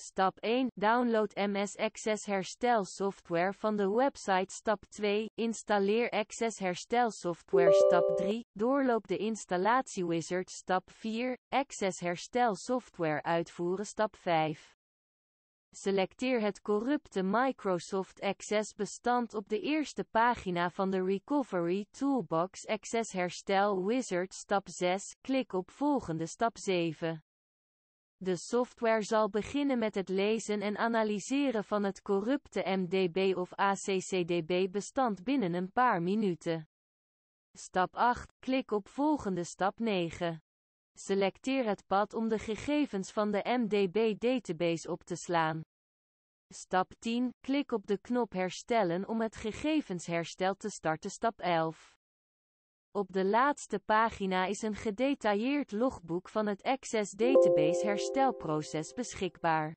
Stap 1. Download MS Access Herstel Software van de website. Stap 2. Installeer Access Herstel Software. Stap 3. Doorloop de installatie wizard. Stap 4. Access Herstel Software uitvoeren. Stap 5. Selecteer het corrupte Microsoft Access bestand op de eerste pagina van de Recovery Toolbox Access Herstel Wizard. Stap 6. Klik op volgende. Stap 7. De software zal beginnen met het lezen en analyseren van het corrupte MDB of ACCDB bestand binnen een paar minuten. Stap 8. Klik op volgende stap 9. Selecteer het pad om de gegevens van de MDB-database op te slaan. Stap 10. Klik op de knop Herstellen om het gegevensherstel te starten. Stap 11. Op de laatste pagina is een gedetailleerd logboek van het Access Database herstelproces beschikbaar.